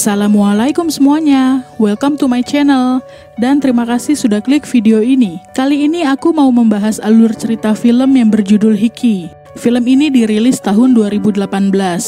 Assalamualaikum semuanya, welcome to my channel Dan terima kasih sudah klik video ini Kali ini aku mau membahas alur cerita film yang berjudul Hiki Film ini dirilis tahun 2018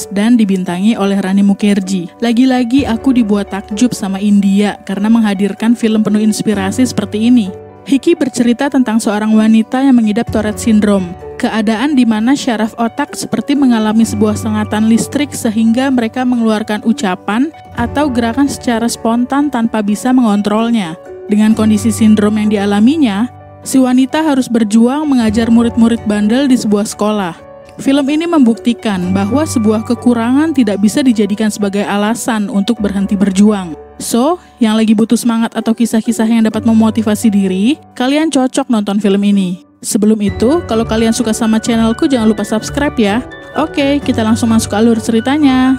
dan dibintangi oleh Rani Mukerji. Lagi-lagi aku dibuat takjub sama India karena menghadirkan film penuh inspirasi seperti ini. Hiki bercerita tentang seorang wanita yang mengidap Tourette syndrome keadaan di mana syaraf otak seperti mengalami sebuah sengatan listrik sehingga mereka mengeluarkan ucapan atau gerakan secara spontan tanpa bisa mengontrolnya. Dengan kondisi sindrom yang dialaminya, si wanita harus berjuang mengajar murid-murid bandel di sebuah sekolah. Film ini membuktikan bahwa sebuah kekurangan tidak bisa dijadikan sebagai alasan untuk berhenti berjuang. So, yang lagi butuh semangat atau kisah-kisah yang dapat memotivasi diri, kalian cocok nonton film ini. Sebelum itu, kalau kalian suka sama channelku jangan lupa subscribe ya. Oke, kita langsung masuk ke alur ceritanya.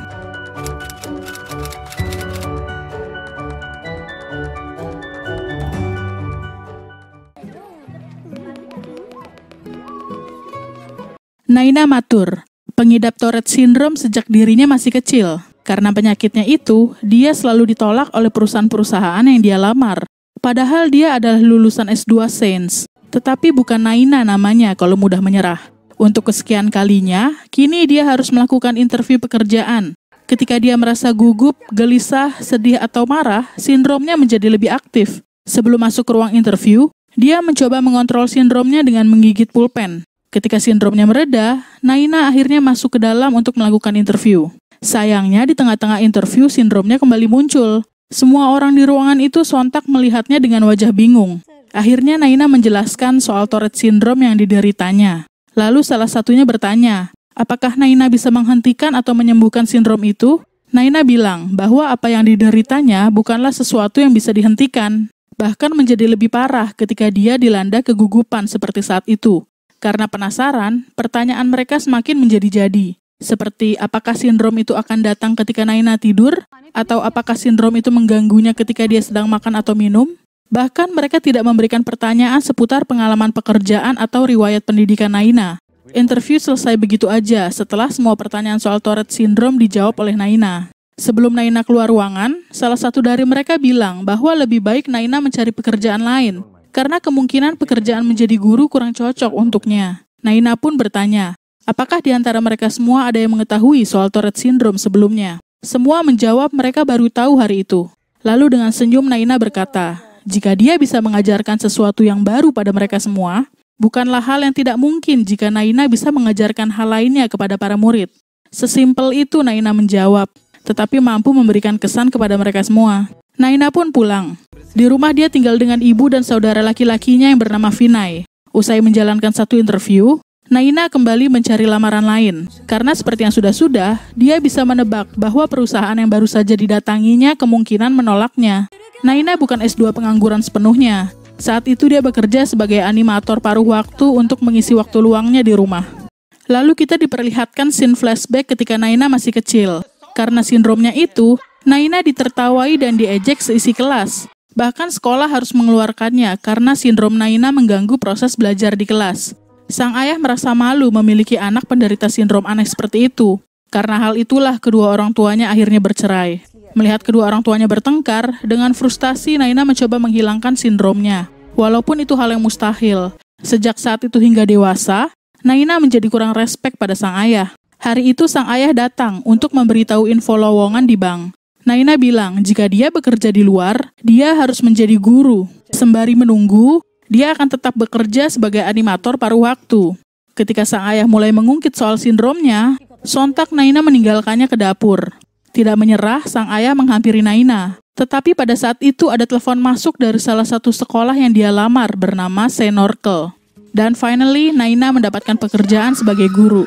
Naina matur, pengidap Tourette syndrome sejak dirinya masih kecil. Karena penyakitnya itu, dia selalu ditolak oleh perusahaan-perusahaan yang dia lamar. Padahal dia adalah lulusan S2 Sains. Tetapi bukan Naina namanya kalau mudah menyerah. Untuk kesekian kalinya, kini dia harus melakukan interview pekerjaan. Ketika dia merasa gugup, gelisah, sedih, atau marah, sindromnya menjadi lebih aktif. Sebelum masuk ke ruang interview, dia mencoba mengontrol sindromnya dengan menggigit pulpen. Ketika sindromnya mereda, Naina akhirnya masuk ke dalam untuk melakukan interview. Sayangnya, di tengah-tengah interview, sindromnya kembali muncul. Semua orang di ruangan itu sontak melihatnya dengan wajah bingung. Akhirnya Naina menjelaskan soal Tourette syndrome yang dideritanya. Lalu salah satunya bertanya, apakah Naina bisa menghentikan atau menyembuhkan sindrom itu? Naina bilang bahwa apa yang dideritanya bukanlah sesuatu yang bisa dihentikan, bahkan menjadi lebih parah ketika dia dilanda kegugupan seperti saat itu. Karena penasaran, pertanyaan mereka semakin menjadi-jadi. Seperti apakah sindrom itu akan datang ketika Naina tidur? Atau apakah sindrom itu mengganggunya ketika dia sedang makan atau minum? Bahkan mereka tidak memberikan pertanyaan seputar pengalaman pekerjaan atau riwayat pendidikan Naina. Interview selesai begitu aja setelah semua pertanyaan soal Tourette syndrome dijawab oleh Naina. Sebelum Naina keluar ruangan, salah satu dari mereka bilang bahwa lebih baik Naina mencari pekerjaan lain karena kemungkinan pekerjaan menjadi guru kurang cocok untuknya. Naina pun bertanya, apakah di antara mereka semua ada yang mengetahui soal Tourette syndrome sebelumnya? Semua menjawab mereka baru tahu hari itu. Lalu dengan senyum Naina berkata, jika dia bisa mengajarkan sesuatu yang baru pada mereka semua, bukanlah hal yang tidak mungkin jika Naina bisa mengajarkan hal lainnya kepada para murid. Sesimpel itu Naina menjawab, tetapi mampu memberikan kesan kepada mereka semua. Naina pun pulang. Di rumah dia tinggal dengan ibu dan saudara laki-lakinya yang bernama Vinay. Usai menjalankan satu interview, Naina kembali mencari lamaran lain. Karena seperti yang sudah-sudah, dia bisa menebak bahwa perusahaan yang baru saja didatanginya kemungkinan menolaknya. Naina bukan S2 pengangguran sepenuhnya. Saat itu dia bekerja sebagai animator paruh waktu untuk mengisi waktu luangnya di rumah. Lalu kita diperlihatkan scene flashback ketika Naina masih kecil. Karena sindromnya itu, Naina ditertawai dan diejek seisi kelas. Bahkan sekolah harus mengeluarkannya karena sindrom Naina mengganggu proses belajar di kelas. Sang ayah merasa malu memiliki anak penderita sindrom aneh seperti itu. Karena hal itulah kedua orang tuanya akhirnya bercerai. Melihat kedua orang tuanya bertengkar, dengan frustasi Naina mencoba menghilangkan sindromnya. Walaupun itu hal yang mustahil. Sejak saat itu hingga dewasa, Naina menjadi kurang respek pada sang ayah. Hari itu sang ayah datang untuk memberitahu info lowongan di bank. Naina bilang jika dia bekerja di luar, dia harus menjadi guru. Sembari menunggu, dia akan tetap bekerja sebagai animator paruh waktu. Ketika sang ayah mulai mengungkit soal sindromnya, sontak Naina meninggalkannya ke dapur. Tidak menyerah, sang ayah menghampiri Naina. Tetapi pada saat itu ada telepon masuk dari salah satu sekolah yang dia lamar bernama Senorkel. Dan finally, Naina mendapatkan pekerjaan sebagai guru.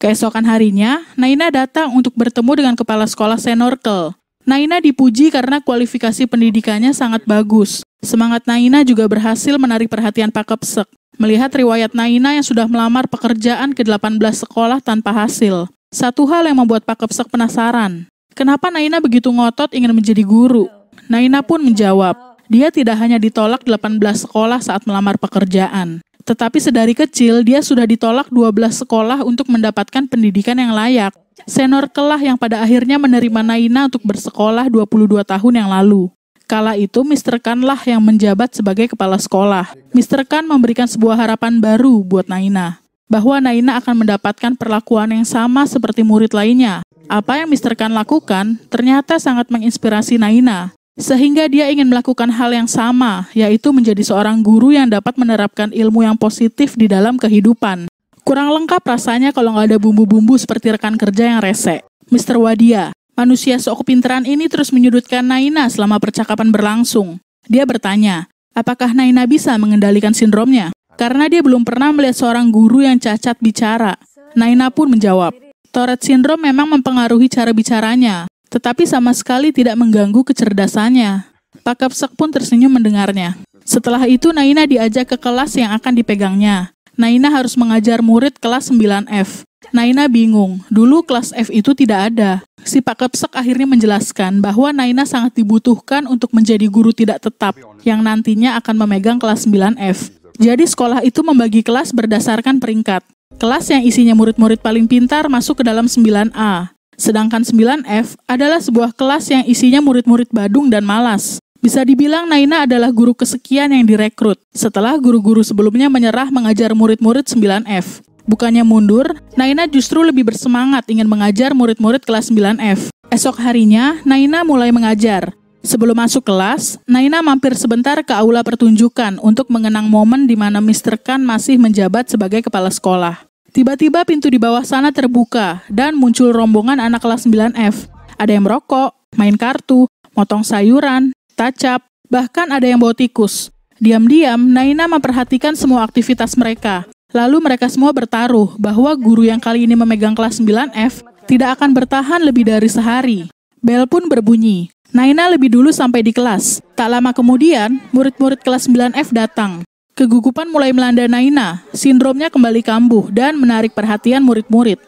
Keesokan harinya, Naina datang untuk bertemu dengan kepala sekolah Senorkel. Naina dipuji karena kualifikasi pendidikannya sangat bagus. Semangat Naina juga berhasil menarik perhatian Pak Kepsek. Melihat riwayat Naina yang sudah melamar pekerjaan ke 18 sekolah tanpa hasil. Satu hal yang membuat Pak Kepsek penasaran. Kenapa Naina begitu ngotot ingin menjadi guru? Naina pun menjawab, dia tidak hanya ditolak 18 sekolah saat melamar pekerjaan. Tetapi sedari kecil dia sudah ditolak 12 sekolah untuk mendapatkan pendidikan yang layak. Senor Kelah yang pada akhirnya menerima Naina untuk bersekolah 22 tahun yang lalu. Kala itu Mr. Khan lah yang menjabat sebagai kepala sekolah. Mr. Khan memberikan sebuah harapan baru buat Naina, bahwa Naina akan mendapatkan perlakuan yang sama seperti murid lainnya. Apa yang Mr. Khan lakukan ternyata sangat menginspirasi Naina sehingga dia ingin melakukan hal yang sama, yaitu menjadi seorang guru yang dapat menerapkan ilmu yang positif di dalam kehidupan. Kurang lengkap rasanya kalau nggak ada bumbu-bumbu seperti rekan kerja yang rese. Mr. Wadia, manusia sok kepintaran ini terus menyudutkan Naina selama percakapan berlangsung. Dia bertanya, apakah Naina bisa mengendalikan sindromnya? Karena dia belum pernah melihat seorang guru yang cacat bicara. Naina pun menjawab, Tourette syndrome memang mempengaruhi cara bicaranya, tetapi sama sekali tidak mengganggu kecerdasannya. Pak Kapsak pun tersenyum mendengarnya. Setelah itu Naina diajak ke kelas yang akan dipegangnya. Naina harus mengajar murid kelas 9F. Naina bingung, dulu kelas F itu tidak ada. Si Pak Kepsek akhirnya menjelaskan bahwa Naina sangat dibutuhkan untuk menjadi guru tidak tetap yang nantinya akan memegang kelas 9F. Jadi sekolah itu membagi kelas berdasarkan peringkat. Kelas yang isinya murid-murid paling pintar masuk ke dalam 9A. Sedangkan 9F adalah sebuah kelas yang isinya murid-murid badung dan malas. Bisa dibilang Naina adalah guru kesekian yang direkrut setelah guru-guru sebelumnya menyerah mengajar murid-murid 9F. Bukannya mundur, Naina justru lebih bersemangat ingin mengajar murid-murid kelas 9F. Esok harinya, Naina mulai mengajar. Sebelum masuk kelas, Naina mampir sebentar ke aula pertunjukan untuk mengenang momen di mana Mr. Khan masih menjabat sebagai kepala sekolah. Tiba-tiba pintu di bawah sana terbuka dan muncul rombongan anak kelas 9F. Ada yang merokok, main kartu, motong sayuran, tacap, bahkan ada yang bawa tikus. Diam-diam, Naina memperhatikan semua aktivitas mereka. Lalu mereka semua bertaruh bahwa guru yang kali ini memegang kelas 9F tidak akan bertahan lebih dari sehari. Bel pun berbunyi. Naina lebih dulu sampai di kelas. Tak lama kemudian, murid-murid kelas 9F datang. Kegugupan mulai melanda Naina, sindromnya kembali kambuh dan menarik perhatian murid-murid.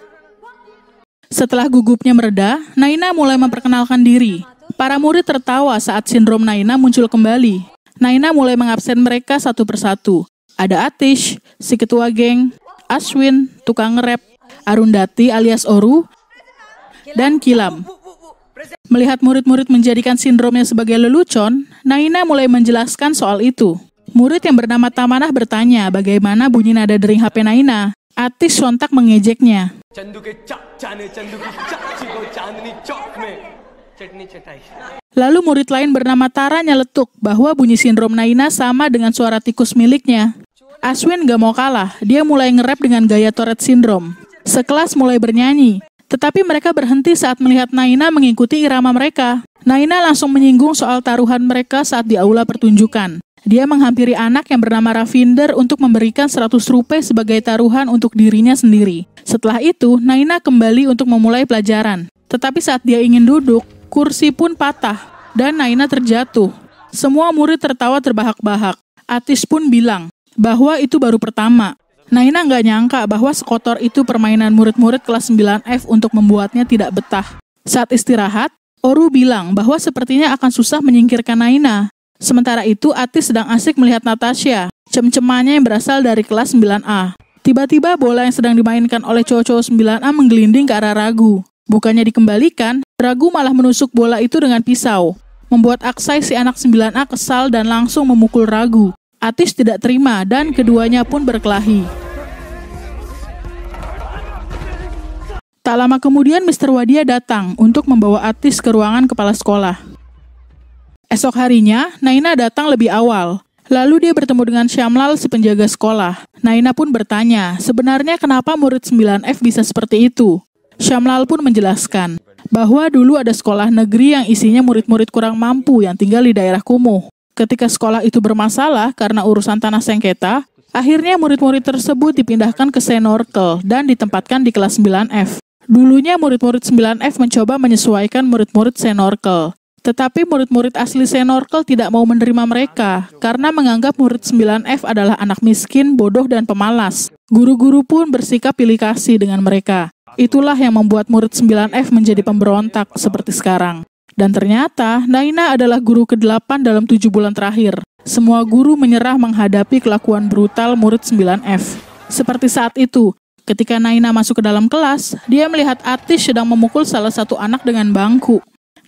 Setelah gugupnya mereda, Naina mulai memperkenalkan diri. Para murid tertawa saat sindrom Naina muncul kembali. Naina mulai mengabsen mereka satu persatu. Ada Atish, si ketua geng, Aswin, tukang rap, Arundati alias Oru, dan Kilam. Melihat murid-murid menjadikan sindromnya sebagai lelucon, Naina mulai menjelaskan soal itu. Murid yang bernama Tamanah bertanya bagaimana bunyi nada dering HP Naina. Atis sontak mengejeknya. E e Lalu murid lain bernama Tara nyeletuk bahwa bunyi sindrom Naina sama dengan suara tikus miliknya. Aswin gak mau kalah, dia mulai ngerap dengan gaya Toret sindrom. Sekelas mulai bernyanyi, tetapi mereka berhenti saat melihat Naina mengikuti irama mereka. Naina langsung menyinggung soal taruhan mereka saat di aula pertunjukan. Dia menghampiri anak yang bernama Ravinder untuk memberikan 100 rupiah sebagai taruhan untuk dirinya sendiri. Setelah itu, Naina kembali untuk memulai pelajaran. Tetapi saat dia ingin duduk, kursi pun patah dan Naina terjatuh. Semua murid tertawa terbahak-bahak. Atis pun bilang bahwa itu baru pertama. Naina nggak nyangka bahwa sekotor itu permainan murid-murid kelas 9F untuk membuatnya tidak betah. Saat istirahat, Oru bilang bahwa sepertinya akan susah menyingkirkan Naina. Sementara itu, Ati sedang asik melihat Natasha, cem-cemannya yang berasal dari kelas 9A. Tiba-tiba bola yang sedang dimainkan oleh cowok-cowok 9A menggelinding ke arah Ragu. Bukannya dikembalikan, Ragu malah menusuk bola itu dengan pisau. Membuat Aksai si anak 9A kesal dan langsung memukul Ragu. Atis tidak terima dan keduanya pun berkelahi. Tak lama kemudian Mr. Wadia datang untuk membawa Atis ke ruangan kepala sekolah. Esok harinya, Naina datang lebih awal. Lalu dia bertemu dengan Syamlal si penjaga sekolah. Naina pun bertanya, sebenarnya kenapa murid 9F bisa seperti itu? Syamlal pun menjelaskan bahwa dulu ada sekolah negeri yang isinya murid-murid kurang mampu yang tinggal di daerah kumuh. Ketika sekolah itu bermasalah karena urusan tanah sengketa, akhirnya murid-murid tersebut dipindahkan ke Senorkel dan ditempatkan di kelas 9F. Dulunya murid-murid 9F mencoba menyesuaikan murid-murid Senorkel, tetapi murid-murid asli Senorkel tidak mau menerima mereka karena menganggap murid 9F adalah anak miskin, bodoh, dan pemalas. Guru-guru pun bersikap pilih kasih dengan mereka. Itulah yang membuat murid 9F menjadi pemberontak seperti sekarang. Dan ternyata Naina adalah guru ke-8 dalam tujuh bulan terakhir. Semua guru menyerah menghadapi kelakuan brutal murid 9F. Seperti saat itu, ketika Naina masuk ke dalam kelas, dia melihat artis sedang memukul salah satu anak dengan bangku.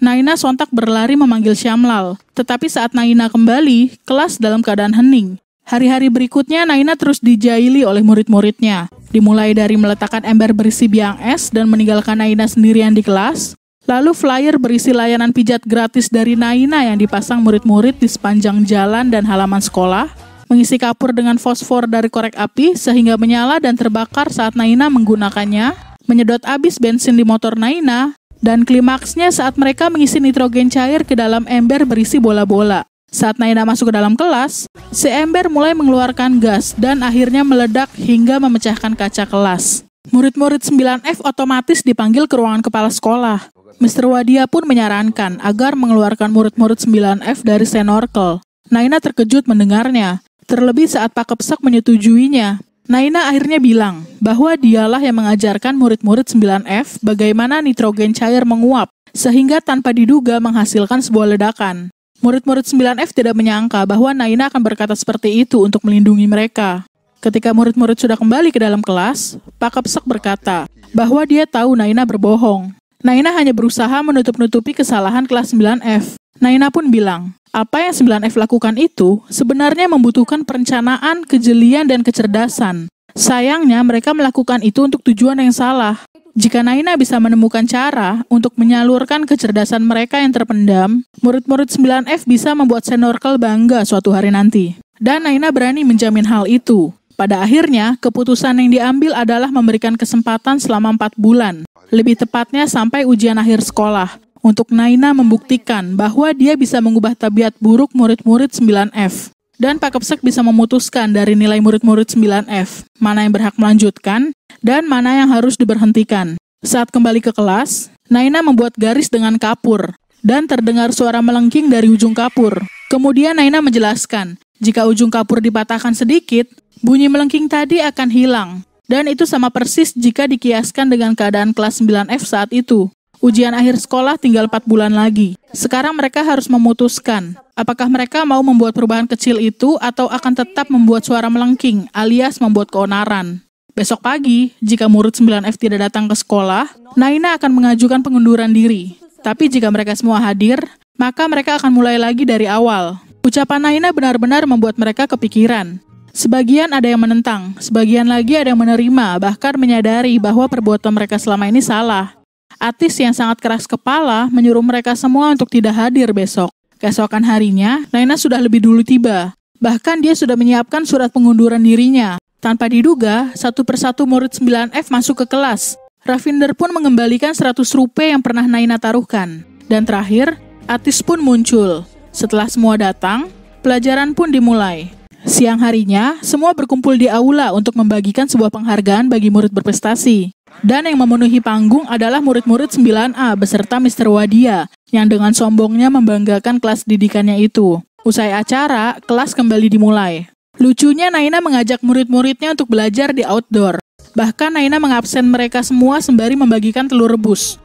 Naina sontak berlari memanggil Syamlal. Tetapi saat Naina kembali, kelas dalam keadaan hening. Hari-hari berikutnya Naina terus dijaili oleh murid-muridnya. Dimulai dari meletakkan ember berisi biang es dan meninggalkan Naina sendirian di kelas, lalu flyer berisi layanan pijat gratis dari Naina yang dipasang murid-murid di sepanjang jalan dan halaman sekolah, mengisi kapur dengan fosfor dari korek api sehingga menyala dan terbakar saat Naina menggunakannya, menyedot abis bensin di motor Naina, dan klimaksnya saat mereka mengisi nitrogen cair ke dalam ember berisi bola-bola. Saat Naina masuk ke dalam kelas, si ember mulai mengeluarkan gas dan akhirnya meledak hingga memecahkan kaca kelas. Murid-murid 9F otomatis dipanggil ke ruangan kepala sekolah. Mr. Wadia pun menyarankan agar mengeluarkan murid-murid 9F dari senorkel. Naina terkejut mendengarnya, terlebih saat Pak Kepsak menyetujuinya. Naina akhirnya bilang bahwa dialah yang mengajarkan murid-murid 9F bagaimana nitrogen cair menguap sehingga tanpa diduga menghasilkan sebuah ledakan. Murid-murid 9F tidak menyangka bahwa Naina akan berkata seperti itu untuk melindungi mereka. Ketika murid-murid sudah kembali ke dalam kelas, Pak Kepsek berkata bahwa dia tahu Naina berbohong. Naina hanya berusaha menutup-nutupi kesalahan kelas 9F. Naina pun bilang apa yang 9F lakukan itu sebenarnya membutuhkan perencanaan, kejelian, dan kecerdasan. Sayangnya, mereka melakukan itu untuk tujuan yang salah. Jika Naina bisa menemukan cara untuk menyalurkan kecerdasan mereka yang terpendam, murid-murid 9F bisa membuat Senorkel bangga suatu hari nanti. Dan Naina berani menjamin hal itu. Pada akhirnya, keputusan yang diambil adalah memberikan kesempatan selama 4 bulan. Lebih tepatnya sampai ujian akhir sekolah untuk Naina membuktikan bahwa dia bisa mengubah tabiat buruk murid-murid 9F. Dan Pak Kepsek bisa memutuskan dari nilai murid-murid 9F, mana yang berhak melanjutkan dan mana yang harus diberhentikan. Saat kembali ke kelas, Naina membuat garis dengan kapur dan terdengar suara melengking dari ujung kapur. Kemudian Naina menjelaskan, jika ujung kapur dipatahkan sedikit, bunyi melengking tadi akan hilang. Dan itu sama persis jika dikiaskan dengan keadaan kelas 9F saat itu. Ujian akhir sekolah tinggal 4 bulan lagi. Sekarang mereka harus memutuskan apakah mereka mau membuat perubahan kecil itu atau akan tetap membuat suara melengking alias membuat keonaran. Besok pagi, jika murid 9F tidak datang ke sekolah, Naina akan mengajukan pengunduran diri. Tapi jika mereka semua hadir, maka mereka akan mulai lagi dari awal. Ucapan Naina benar-benar membuat mereka kepikiran. Sebagian ada yang menentang, sebagian lagi ada yang menerima, bahkan menyadari bahwa perbuatan mereka selama ini salah. Atis yang sangat keras kepala menyuruh mereka semua untuk tidak hadir besok. Keesokan harinya, Naina sudah lebih dulu tiba. Bahkan dia sudah menyiapkan surat pengunduran dirinya. Tanpa diduga, satu persatu murid 9F masuk ke kelas. Ravinder pun mengembalikan 100 rupiah yang pernah Naina taruhkan. Dan terakhir, Atis pun muncul. Setelah semua datang, pelajaran pun dimulai. Siang harinya, semua berkumpul di aula untuk membagikan sebuah penghargaan bagi murid berprestasi. Dan yang memenuhi panggung adalah murid-murid 9A beserta Mr. Wadia yang dengan sombongnya membanggakan kelas didikannya itu. Usai acara, kelas kembali dimulai. Lucunya Naina mengajak murid-muridnya untuk belajar di outdoor. Bahkan Naina mengabsen mereka semua sembari membagikan telur rebus.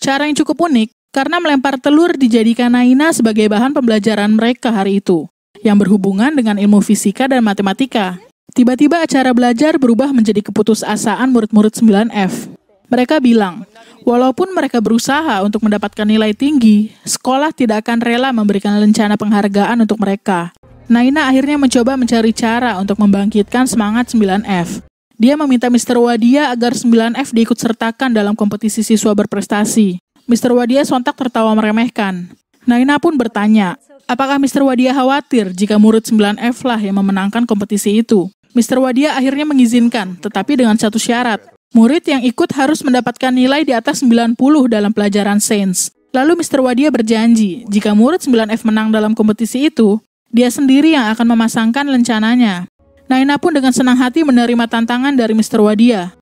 Cara yang cukup unik, karena melempar telur dijadikan Naina sebagai bahan pembelajaran mereka hari itu, yang berhubungan dengan ilmu fisika dan matematika. Tiba-tiba acara belajar berubah menjadi keputusasaan murid-murid 9F. Mereka bilang, walaupun mereka berusaha untuk mendapatkan nilai tinggi, sekolah tidak akan rela memberikan rencana penghargaan untuk mereka. Naina akhirnya mencoba mencari cara untuk membangkitkan semangat 9F. Dia meminta Mr. Wadia agar 9F diikut sertakan dalam kompetisi siswa berprestasi. Mr. Wadia sontak tertawa meremehkan. Naina pun bertanya, apakah Mr. Wadia khawatir jika murid 9F lah yang memenangkan kompetisi itu? Mr. Wadia akhirnya mengizinkan, tetapi dengan satu syarat. Murid yang ikut harus mendapatkan nilai di atas 90 dalam pelajaran sains. Lalu Mr. Wadia berjanji, jika murid 9F menang dalam kompetisi itu, dia sendiri yang akan memasangkan lencananya. Naina pun dengan senang hati menerima tantangan dari Mr. Wadia.